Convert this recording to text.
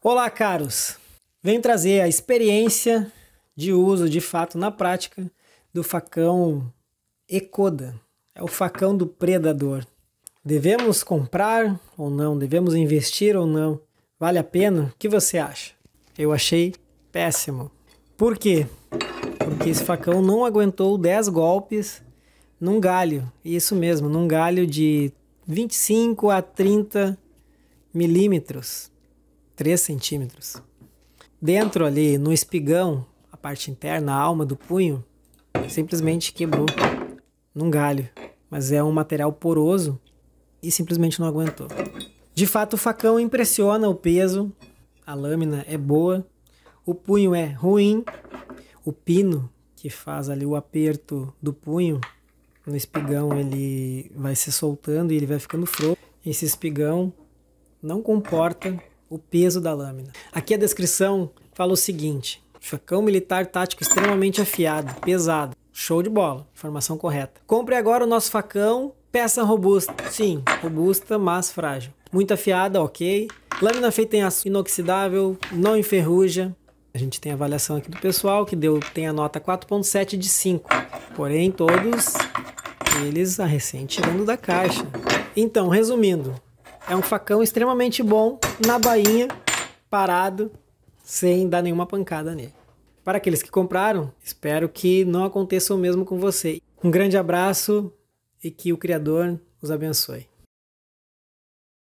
Olá, caros! Venho trazer a experiência de uso de fato na prática do facão Ecoda. É o facão do predador. Devemos comprar ou não? Devemos investir ou não? Vale a pena? O que você acha? Eu achei péssimo. Por quê? Porque esse facão não aguentou 10 golpes num galho. Isso mesmo, num galho de 25 a 30 milímetros 3 centímetros. Dentro ali, no espigão, a parte interna, a alma do punho, simplesmente quebrou num galho. Mas é um material poroso e simplesmente não aguentou. De fato, o facão impressiona o peso, a lâmina é boa, o punho é ruim, o pino que faz ali o aperto do punho no espigão ele vai se soltando e ele vai ficando frouxo. Esse espigão não comporta o peso da lâmina. Aqui a descrição fala o seguinte: facão militar tático extremamente afiado, pesado. Show de bola, informação correta. Compre agora o nosso facão, peça robusta. Sim, robusta, mas frágil. Muito afiada, ok. Lâmina feita em aço inoxidável, não enferruja. A gente tem a avaliação aqui do pessoal que deu tem a nota 4.7 de 5. Porém, todos eles a recém tirando da caixa. Então, resumindo, é um facão extremamente bom na bainha, parado, sem dar nenhuma pancada nele. Para aqueles que compraram, espero que não aconteça o mesmo com você. Um grande abraço e que o Criador os abençoe.